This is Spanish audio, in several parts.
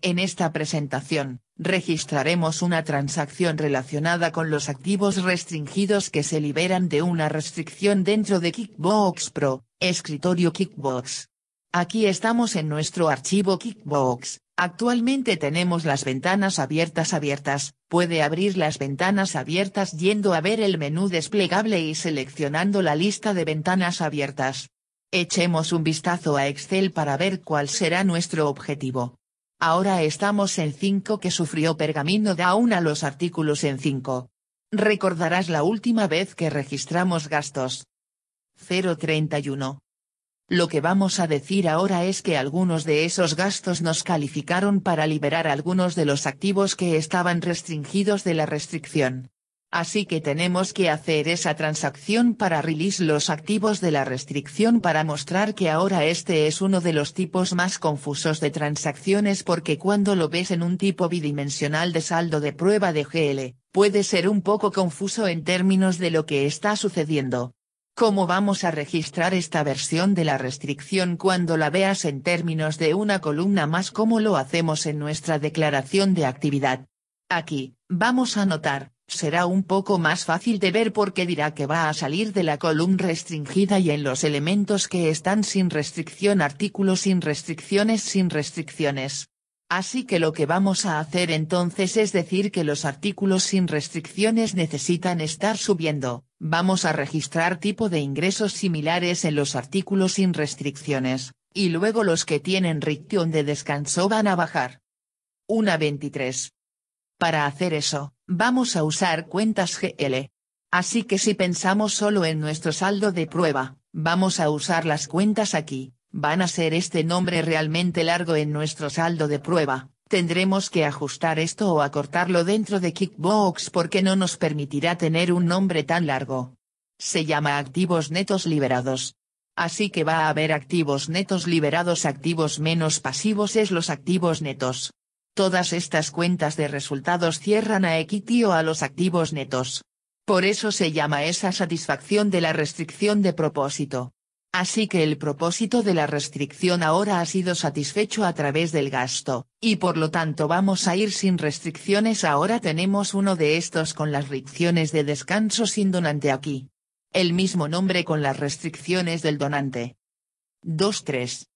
En esta presentación, registraremos una transacción relacionada con los activos restringidos que se liberan de una restricción dentro de Kickbox Pro, escritorio Kickbox. Aquí estamos en nuestro archivo Kickbox, actualmente tenemos las ventanas abiertas abiertas, puede abrir las ventanas abiertas yendo a ver el menú desplegable y seleccionando la lista de ventanas abiertas. Echemos un vistazo a Excel para ver cuál será nuestro objetivo. Ahora estamos en 5 que sufrió Pergamino da a los artículos en 5. Recordarás la última vez que registramos gastos. 031. Lo que vamos a decir ahora es que algunos de esos gastos nos calificaron para liberar algunos de los activos que estaban restringidos de la restricción. Así que tenemos que hacer esa transacción para release los activos de la restricción para mostrar que ahora este es uno de los tipos más confusos de transacciones porque cuando lo ves en un tipo bidimensional de saldo de prueba de GL, puede ser un poco confuso en términos de lo que está sucediendo. ¿Cómo vamos a registrar esta versión de la restricción cuando la veas en términos de una columna más como lo hacemos en nuestra declaración de actividad? Aquí, vamos a notar, Será un poco más fácil de ver porque dirá que va a salir de la columna restringida y en los elementos que están sin restricción artículos sin restricciones sin restricciones. Así que lo que vamos a hacer entonces es decir que los artículos sin restricciones necesitan estar subiendo, vamos a registrar tipo de ingresos similares en los artículos sin restricciones, y luego los que tienen ricción de descanso van a bajar. Una 23. Para hacer eso, vamos a usar cuentas GL. Así que si pensamos solo en nuestro saldo de prueba, vamos a usar las cuentas aquí, van a ser este nombre realmente largo en nuestro saldo de prueba, tendremos que ajustar esto o acortarlo dentro de Kickbox porque no nos permitirá tener un nombre tan largo. Se llama activos netos liberados. Así que va a haber activos netos liberados activos menos pasivos es los activos netos. Todas estas cuentas de resultados cierran a equity o a los activos netos. Por eso se llama esa satisfacción de la restricción de propósito. Así que el propósito de la restricción ahora ha sido satisfecho a través del gasto, y por lo tanto vamos a ir sin restricciones ahora tenemos uno de estos con las restricciones de descanso sin donante aquí. El mismo nombre con las restricciones del donante. 2.3.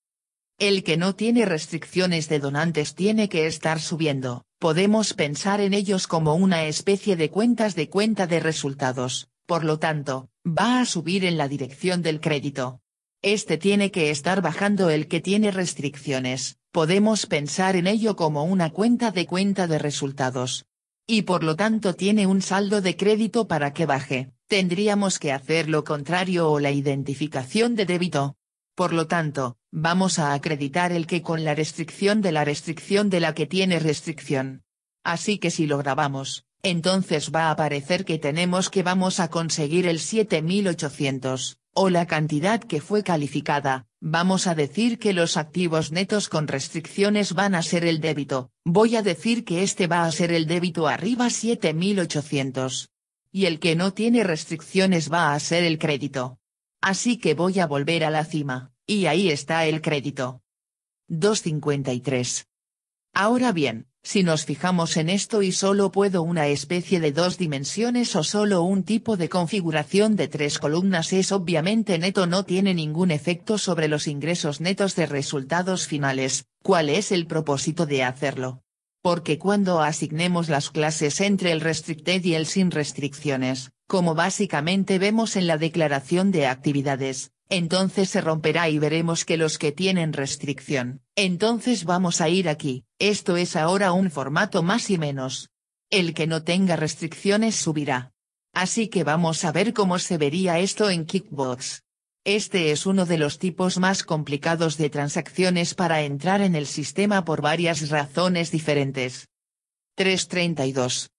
El que no tiene restricciones de donantes tiene que estar subiendo, podemos pensar en ellos como una especie de cuentas de cuenta de resultados, por lo tanto, va a subir en la dirección del crédito. Este tiene que estar bajando el que tiene restricciones, podemos pensar en ello como una cuenta de cuenta de resultados. Y por lo tanto tiene un saldo de crédito para que baje, tendríamos que hacer lo contrario o la identificación de débito. Por lo tanto, vamos a acreditar el que con la restricción de la restricción de la que tiene restricción. Así que si lo grabamos, entonces va a aparecer que tenemos que vamos a conseguir el 7800, o la cantidad que fue calificada, vamos a decir que los activos netos con restricciones van a ser el débito, voy a decir que este va a ser el débito arriba 7800. Y el que no tiene restricciones va a ser el crédito. Así que voy a volver a la cima, y ahí está el crédito. 253. Ahora bien, si nos fijamos en esto y solo puedo una especie de dos dimensiones o solo un tipo de configuración de tres columnas es obviamente neto no tiene ningún efecto sobre los ingresos netos de resultados finales, ¿cuál es el propósito de hacerlo? Porque cuando asignemos las clases entre el restricted y el sin restricciones, como básicamente vemos en la declaración de actividades, entonces se romperá y veremos que los que tienen restricción, entonces vamos a ir aquí, esto es ahora un formato más y menos. El que no tenga restricciones subirá. Así que vamos a ver cómo se vería esto en Kickbox. Este es uno de los tipos más complicados de transacciones para entrar en el sistema por varias razones diferentes. 332.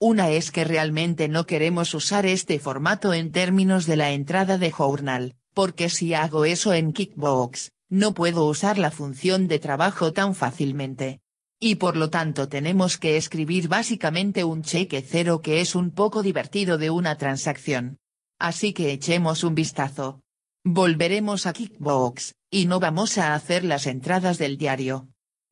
Una es que realmente no queremos usar este formato en términos de la entrada de journal, porque si hago eso en Kickbox, no puedo usar la función de trabajo tan fácilmente. Y por lo tanto tenemos que escribir básicamente un cheque cero que es un poco divertido de una transacción. Así que echemos un vistazo. Volveremos a Kickbox, y no vamos a hacer las entradas del diario.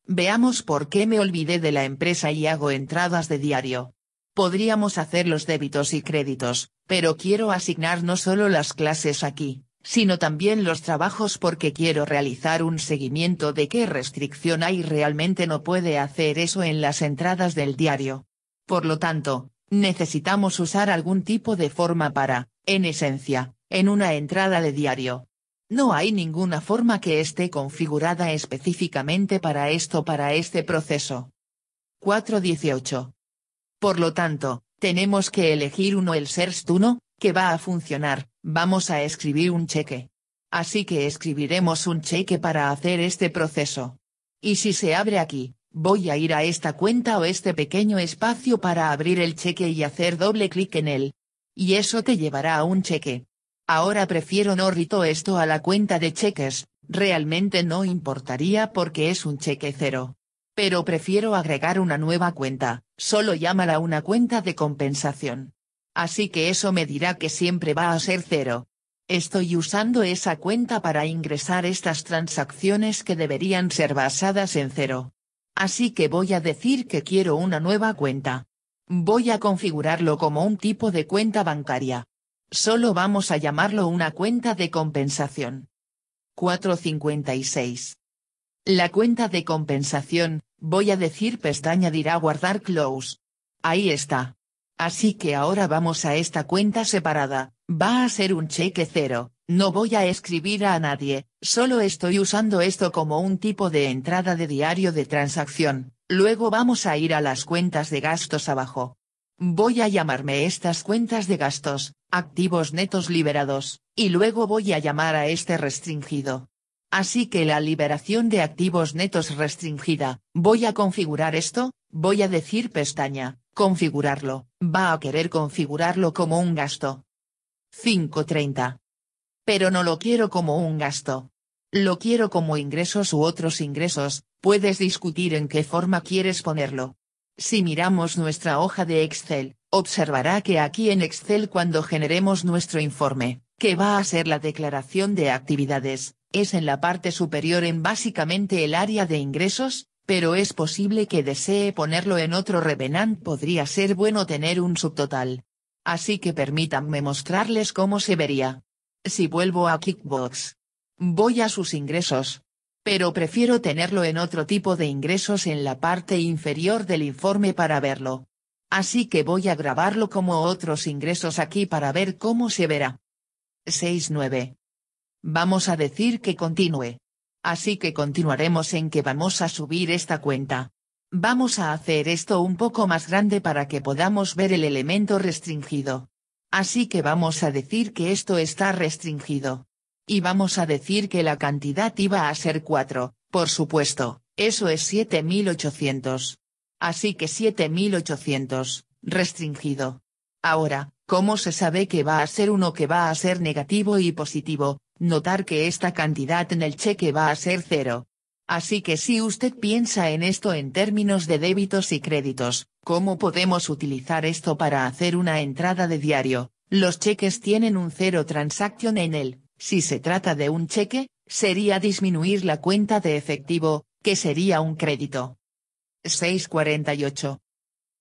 Veamos por qué me olvidé de la empresa y hago entradas de diario. Podríamos hacer los débitos y créditos, pero quiero asignar no solo las clases aquí, sino también los trabajos porque quiero realizar un seguimiento de qué restricción hay realmente no puede hacer eso en las entradas del diario. Por lo tanto, necesitamos usar algún tipo de forma para, en esencia, en una entrada de diario. No hay ninguna forma que esté configurada específicamente para esto para este proceso. 418. Por lo tanto, tenemos que elegir uno el SERST 1, que va a funcionar, vamos a escribir un cheque. Así que escribiremos un cheque para hacer este proceso. Y si se abre aquí, voy a ir a esta cuenta o este pequeño espacio para abrir el cheque y hacer doble clic en él. Y eso te llevará a un cheque. Ahora prefiero no rito esto a la cuenta de cheques, realmente no importaría porque es un cheque cero pero prefiero agregar una nueva cuenta, solo llámala una cuenta de compensación. Así que eso me dirá que siempre va a ser cero. Estoy usando esa cuenta para ingresar estas transacciones que deberían ser basadas en cero. Así que voy a decir que quiero una nueva cuenta. Voy a configurarlo como un tipo de cuenta bancaria. Solo vamos a llamarlo una cuenta de compensación. 456. La cuenta de compensación, voy a decir pestaña dirá guardar close. Ahí está. Así que ahora vamos a esta cuenta separada, va a ser un cheque cero, no voy a escribir a nadie, solo estoy usando esto como un tipo de entrada de diario de transacción, luego vamos a ir a las cuentas de gastos abajo. Voy a llamarme estas cuentas de gastos, activos netos liberados, y luego voy a llamar a este restringido. Así que la liberación de activos netos restringida, voy a configurar esto, voy a decir pestaña, configurarlo, va a querer configurarlo como un gasto. 530. Pero no lo quiero como un gasto. Lo quiero como ingresos u otros ingresos, puedes discutir en qué forma quieres ponerlo. Si miramos nuestra hoja de Excel, observará que aquí en Excel cuando generemos nuestro informe, que va a ser la declaración de actividades, es en la parte superior en básicamente el área de ingresos, pero es posible que desee ponerlo en otro Revenant podría ser bueno tener un subtotal. Así que permítanme mostrarles cómo se vería. Si vuelvo a Kickbox. Voy a sus ingresos. Pero prefiero tenerlo en otro tipo de ingresos en la parte inferior del informe para verlo. Así que voy a grabarlo como otros ingresos aquí para ver cómo se verá. 6.9 vamos a decir que continúe. Así que continuaremos en que vamos a subir esta cuenta. Vamos a hacer esto un poco más grande para que podamos ver el elemento restringido. Así que vamos a decir que esto está restringido. Y vamos a decir que la cantidad iba a ser 4, por supuesto, eso es 7800. Así que 7800, restringido. Ahora, ¿cómo se sabe que va a ser uno que va a ser negativo y positivo, Notar que esta cantidad en el cheque va a ser cero. Así que si usted piensa en esto en términos de débitos y créditos, ¿cómo podemos utilizar esto para hacer una entrada de diario? Los cheques tienen un cero transaction en él. Si se trata de un cheque, sería disminuir la cuenta de efectivo, que sería un crédito. 648.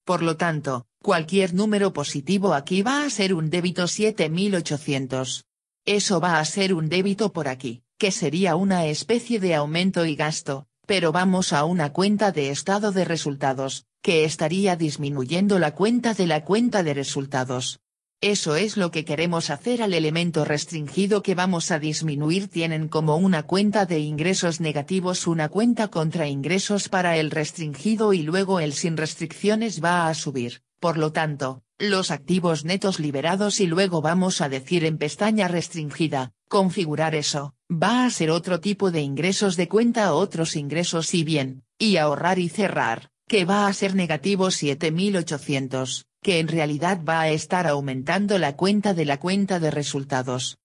Por lo tanto, cualquier número positivo aquí va a ser un débito 7800. Eso va a ser un débito por aquí, que sería una especie de aumento y gasto, pero vamos a una cuenta de estado de resultados, que estaría disminuyendo la cuenta de la cuenta de resultados. Eso es lo que queremos hacer al elemento restringido que vamos a disminuir. Tienen como una cuenta de ingresos negativos una cuenta contra ingresos para el restringido y luego el sin restricciones va a subir, por lo tanto, los activos netos liberados y luego vamos a decir en pestaña restringida, configurar eso, va a ser otro tipo de ingresos de cuenta o otros ingresos y bien, y ahorrar y cerrar, que va a ser negativo 7800, que en realidad va a estar aumentando la cuenta de la cuenta de resultados.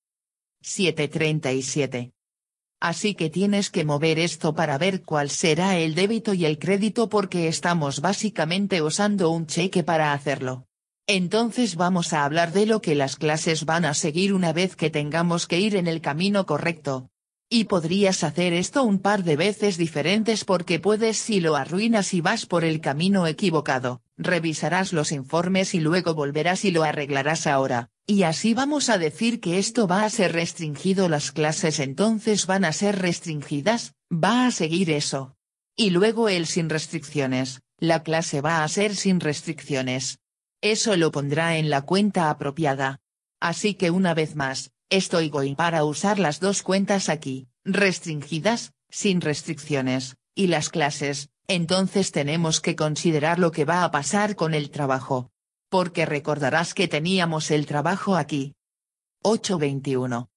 737. Así que tienes que mover esto para ver cuál será el débito y el crédito porque estamos básicamente usando un cheque para hacerlo. Entonces vamos a hablar de lo que las clases van a seguir una vez que tengamos que ir en el camino correcto. Y podrías hacer esto un par de veces diferentes porque puedes si lo arruinas y vas por el camino equivocado, revisarás los informes y luego volverás y lo arreglarás ahora, y así vamos a decir que esto va a ser restringido las clases entonces van a ser restringidas, va a seguir eso. Y luego el sin restricciones, la clase va a ser sin restricciones, eso lo pondrá en la cuenta apropiada. Así que una vez más, estoy going para usar las dos cuentas aquí, restringidas, sin restricciones, y las clases, entonces tenemos que considerar lo que va a pasar con el trabajo. Porque recordarás que teníamos el trabajo aquí. 821.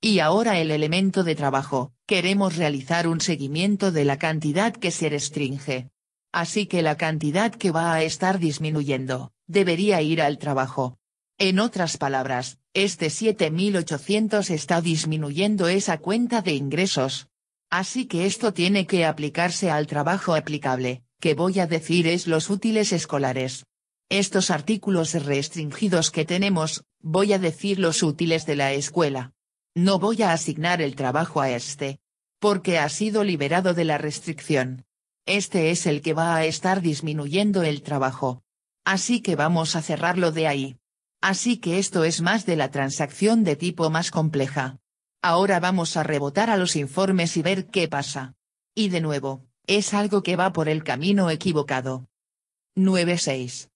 Y ahora el elemento de trabajo, queremos realizar un seguimiento de la cantidad que se restringe. Así que la cantidad que va a estar disminuyendo, debería ir al trabajo. En otras palabras, este 7800 está disminuyendo esa cuenta de ingresos. Así que esto tiene que aplicarse al trabajo aplicable, que voy a decir es los útiles escolares. Estos artículos restringidos que tenemos, voy a decir los útiles de la escuela. No voy a asignar el trabajo a este. Porque ha sido liberado de la restricción. Este es el que va a estar disminuyendo el trabajo. Así que vamos a cerrarlo de ahí. Así que esto es más de la transacción de tipo más compleja. Ahora vamos a rebotar a los informes y ver qué pasa. Y de nuevo, es algo que va por el camino equivocado. 9.6.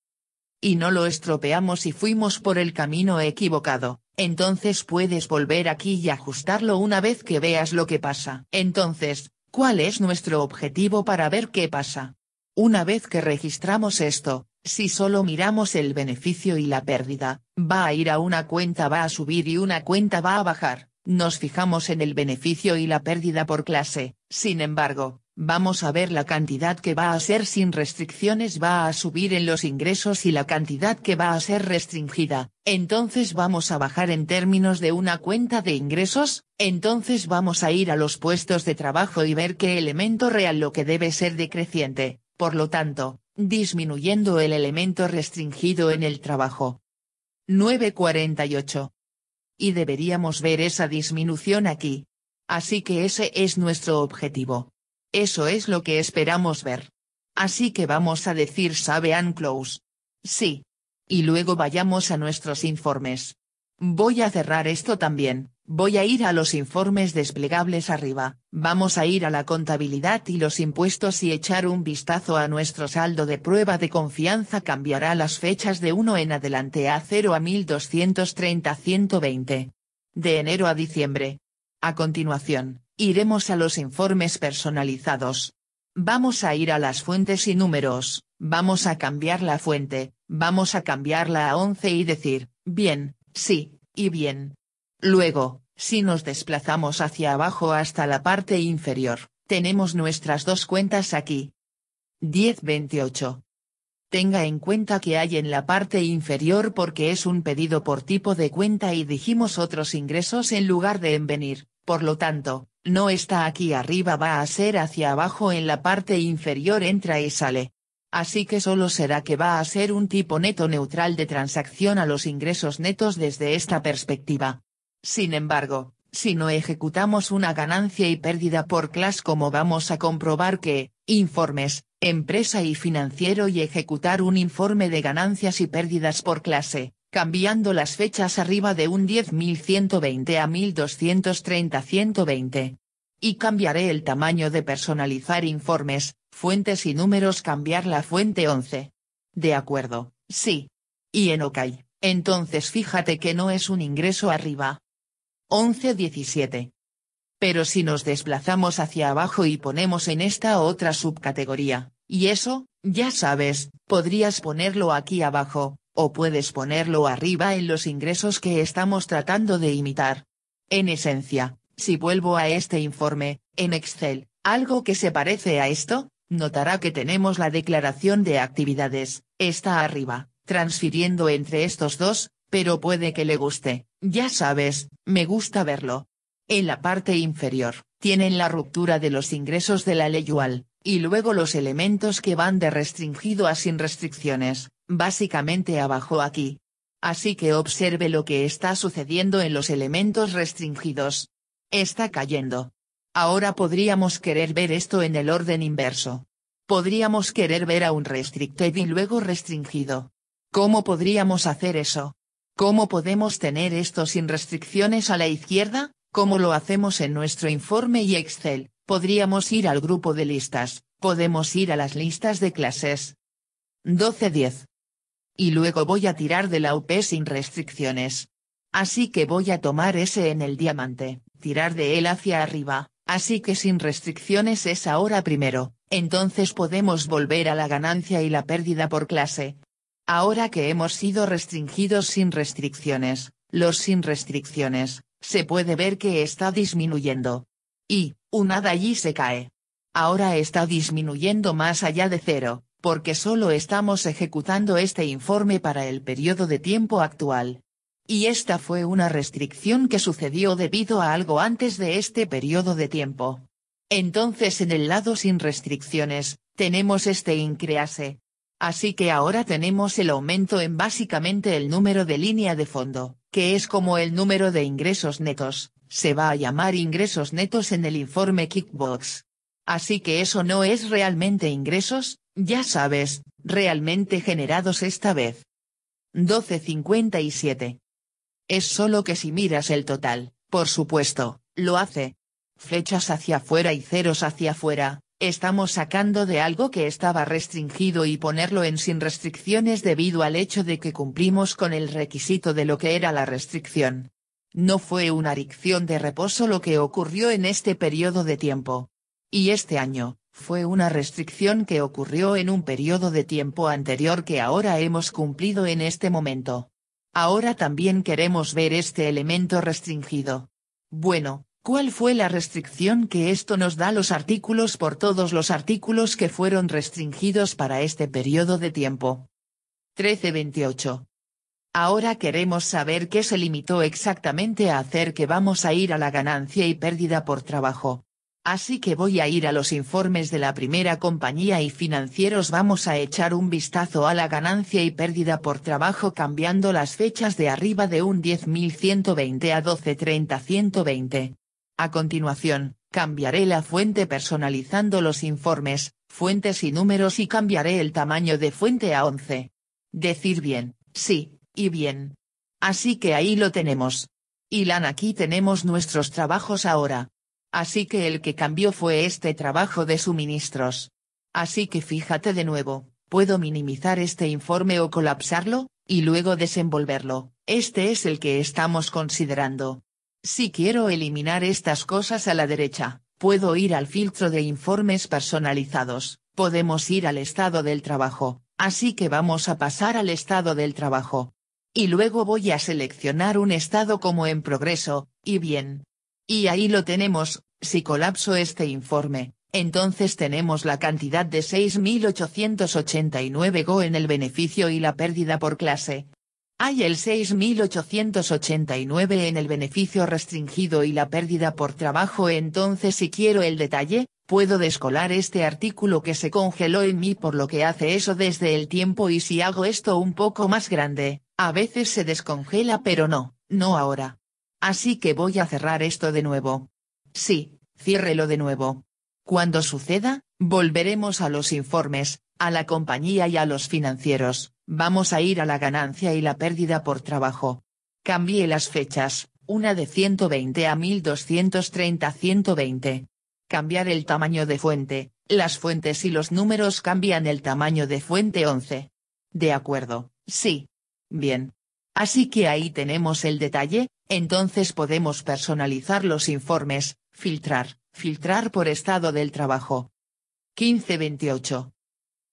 Y no lo estropeamos y fuimos por el camino equivocado, entonces puedes volver aquí y ajustarlo una vez que veas lo que pasa. Entonces, ¿cuál es nuestro objetivo para ver qué pasa? Una vez que registramos esto, si solo miramos el beneficio y la pérdida, va a ir a una cuenta va a subir y una cuenta va a bajar, nos fijamos en el beneficio y la pérdida por clase, sin embargo, vamos a ver la cantidad que va a ser sin restricciones va a subir en los ingresos y la cantidad que va a ser restringida, entonces vamos a bajar en términos de una cuenta de ingresos, entonces vamos a ir a los puestos de trabajo y ver qué elemento real lo que debe ser decreciente, por lo tanto, disminuyendo el elemento restringido en el trabajo. 948. Y deberíamos ver esa disminución aquí. Así que ese es nuestro objetivo. Eso es lo que esperamos ver. Así que vamos a decir sabe and close. Sí. Y luego vayamos a nuestros informes. Voy a cerrar esto también. Voy a ir a los informes desplegables arriba, vamos a ir a la contabilidad y los impuestos y echar un vistazo a nuestro saldo de prueba de confianza cambiará las fechas de 1 en adelante a 0 a 1230-120. De enero a diciembre. A continuación, iremos a los informes personalizados. Vamos a ir a las fuentes y números, vamos a cambiar la fuente, vamos a cambiarla a 11 y decir, bien, sí, y bien, Luego, si nos desplazamos hacia abajo hasta la parte inferior, tenemos nuestras dos cuentas aquí. 1028. Tenga en cuenta que hay en la parte inferior porque es un pedido por tipo de cuenta y dijimos otros ingresos en lugar de en venir, por lo tanto, no está aquí arriba va a ser hacia abajo en la parte inferior entra y sale. Así que solo será que va a ser un tipo neto neutral de transacción a los ingresos netos desde esta perspectiva. Sin embargo, si no ejecutamos una ganancia y pérdida por clase como vamos a comprobar que, informes, empresa y financiero y ejecutar un informe de ganancias y pérdidas por clase, cambiando las fechas arriba de un 10.120 a 1.230.120. Y cambiaré el tamaño de personalizar informes, fuentes y números cambiar la fuente 11. De acuerdo, sí. Y en OK, entonces fíjate que no es un ingreso arriba, 11-17. Pero si nos desplazamos hacia abajo y ponemos en esta otra subcategoría, y eso, ya sabes, podrías ponerlo aquí abajo, o puedes ponerlo arriba en los ingresos que estamos tratando de imitar. En esencia, si vuelvo a este informe, en Excel, algo que se parece a esto, notará que tenemos la declaración de actividades, está arriba, transfiriendo entre estos dos, pero puede que le guste, ya sabes, me gusta verlo. En la parte inferior, tienen la ruptura de los ingresos de la ley y luego los elementos que van de restringido a sin restricciones, básicamente abajo aquí. Así que observe lo que está sucediendo en los elementos restringidos. Está cayendo. Ahora podríamos querer ver esto en el orden inverso. Podríamos querer ver a un restricted y luego restringido. ¿Cómo podríamos hacer eso? ¿Cómo podemos tener esto sin restricciones a la izquierda? Como lo hacemos en nuestro informe y Excel, podríamos ir al grupo de listas, podemos ir a las listas de clases. 12-10. Y luego voy a tirar de la UP sin restricciones. Así que voy a tomar ese en el diamante, tirar de él hacia arriba, así que sin restricciones es ahora primero, entonces podemos volver a la ganancia y la pérdida por clase, Ahora que hemos sido restringidos sin restricciones, los sin restricciones, se puede ver que está disminuyendo. Y, un de allí se cae. Ahora está disminuyendo más allá de cero, porque solo estamos ejecutando este informe para el periodo de tiempo actual. Y esta fue una restricción que sucedió debido a algo antes de este periodo de tiempo. Entonces en el lado sin restricciones, tenemos este increase, Así que ahora tenemos el aumento en básicamente el número de línea de fondo, que es como el número de ingresos netos, se va a llamar ingresos netos en el informe Kickbox. Así que eso no es realmente ingresos, ya sabes, realmente generados esta vez. 12.57. Es solo que si miras el total, por supuesto, lo hace. Flechas hacia afuera y ceros hacia afuera, Estamos sacando de algo que estaba restringido y ponerlo en sin restricciones debido al hecho de que cumplimos con el requisito de lo que era la restricción. No fue una adicción de reposo lo que ocurrió en este periodo de tiempo. Y este año, fue una restricción que ocurrió en un periodo de tiempo anterior que ahora hemos cumplido en este momento. Ahora también queremos ver este elemento restringido. Bueno, ¿Cuál fue la restricción que esto nos da los artículos por todos los artículos que fueron restringidos para este periodo de tiempo? 1328. Ahora queremos saber qué se limitó exactamente a hacer que vamos a ir a la ganancia y pérdida por trabajo. Así que voy a ir a los informes de la primera compañía y financieros vamos a echar un vistazo a la ganancia y pérdida por trabajo cambiando las fechas de arriba de un 10.120 a 12.30.120. A continuación, cambiaré la fuente personalizando los informes, fuentes y números y cambiaré el tamaño de fuente a 11. Decir bien, sí, y bien. Así que ahí lo tenemos. Y lan aquí tenemos nuestros trabajos ahora. Así que el que cambió fue este trabajo de suministros. Así que fíjate de nuevo, puedo minimizar este informe o colapsarlo, y luego desenvolverlo, este es el que estamos considerando. Si quiero eliminar estas cosas a la derecha, puedo ir al filtro de informes personalizados, podemos ir al estado del trabajo, así que vamos a pasar al estado del trabajo. Y luego voy a seleccionar un estado como en progreso, y bien. Y ahí lo tenemos, si colapso este informe, entonces tenemos la cantidad de 6.889 Go en el beneficio y la pérdida por clase, hay el 6.889 en el beneficio restringido y la pérdida por trabajo entonces si quiero el detalle, puedo descolar este artículo que se congeló en mí por lo que hace eso desde el tiempo y si hago esto un poco más grande, a veces se descongela pero no, no ahora. Así que voy a cerrar esto de nuevo. Sí, ciérrelo de nuevo. Cuando suceda, volveremos a los informes, a la compañía y a los financieros. Vamos a ir a la ganancia y la pérdida por trabajo. Cambie las fechas, una de 120 a 1230 120. Cambiar el tamaño de fuente, las fuentes y los números cambian el tamaño de fuente 11. De acuerdo, sí. Bien. Así que ahí tenemos el detalle, entonces podemos personalizar los informes, filtrar, filtrar por estado del trabajo. 1528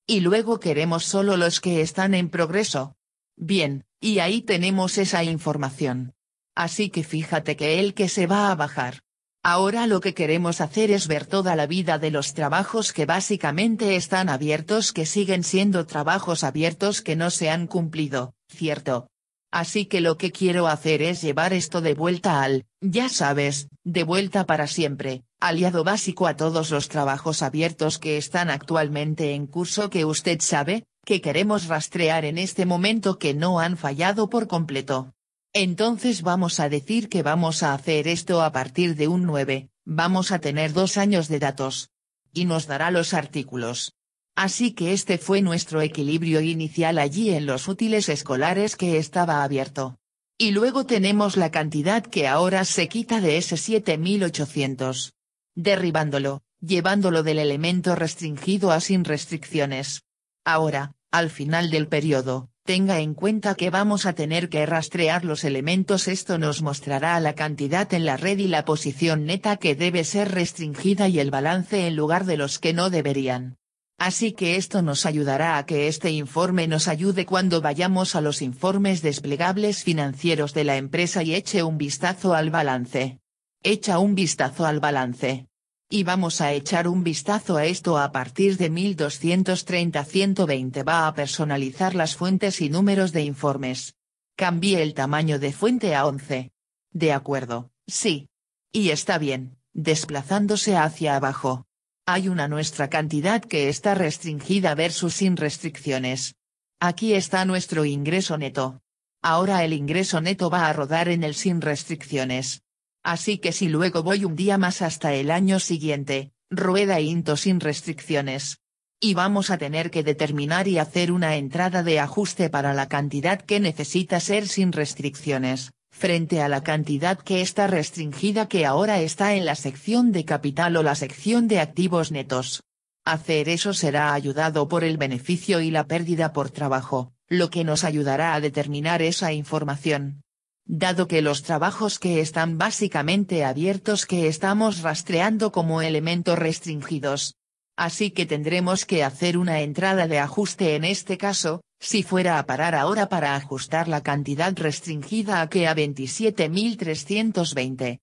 y luego queremos solo los que están en progreso. Bien, y ahí tenemos esa información. Así que fíjate que el que se va a bajar. Ahora lo que queremos hacer es ver toda la vida de los trabajos que básicamente están abiertos que siguen siendo trabajos abiertos que no se han cumplido, ¿cierto? Así que lo que quiero hacer es llevar esto de vuelta al, ya sabes, de vuelta para siempre, aliado básico a todos los trabajos abiertos que están actualmente en curso que usted sabe, que queremos rastrear en este momento que no han fallado por completo. Entonces vamos a decir que vamos a hacer esto a partir de un 9, vamos a tener dos años de datos. Y nos dará los artículos. Así que este fue nuestro equilibrio inicial allí en los útiles escolares que estaba abierto. Y luego tenemos la cantidad que ahora se quita de ese 7800. Derribándolo, llevándolo del elemento restringido a sin restricciones. Ahora, al final del periodo, tenga en cuenta que vamos a tener que rastrear los elementos esto nos mostrará la cantidad en la red y la posición neta que debe ser restringida y el balance en lugar de los que no deberían. Así que esto nos ayudará a que este informe nos ayude cuando vayamos a los informes desplegables financieros de la empresa y eche un vistazo al balance. Echa un vistazo al balance. Y vamos a echar un vistazo a esto a partir de 1230-120 va a personalizar las fuentes y números de informes. Cambie el tamaño de fuente a 11. De acuerdo, sí. Y está bien, desplazándose hacia abajo. Hay una nuestra cantidad que está restringida versus sin restricciones. Aquí está nuestro ingreso neto. Ahora el ingreso neto va a rodar en el sin restricciones. Así que si luego voy un día más hasta el año siguiente, rueda INTO sin restricciones. Y vamos a tener que determinar y hacer una entrada de ajuste para la cantidad que necesita ser sin restricciones frente a la cantidad que está restringida que ahora está en la sección de capital o la sección de activos netos. Hacer eso será ayudado por el beneficio y la pérdida por trabajo, lo que nos ayudará a determinar esa información. Dado que los trabajos que están básicamente abiertos que estamos rastreando como elementos restringidos. Así que tendremos que hacer una entrada de ajuste en este caso, si fuera a parar ahora para ajustar la cantidad restringida a que a 27.320,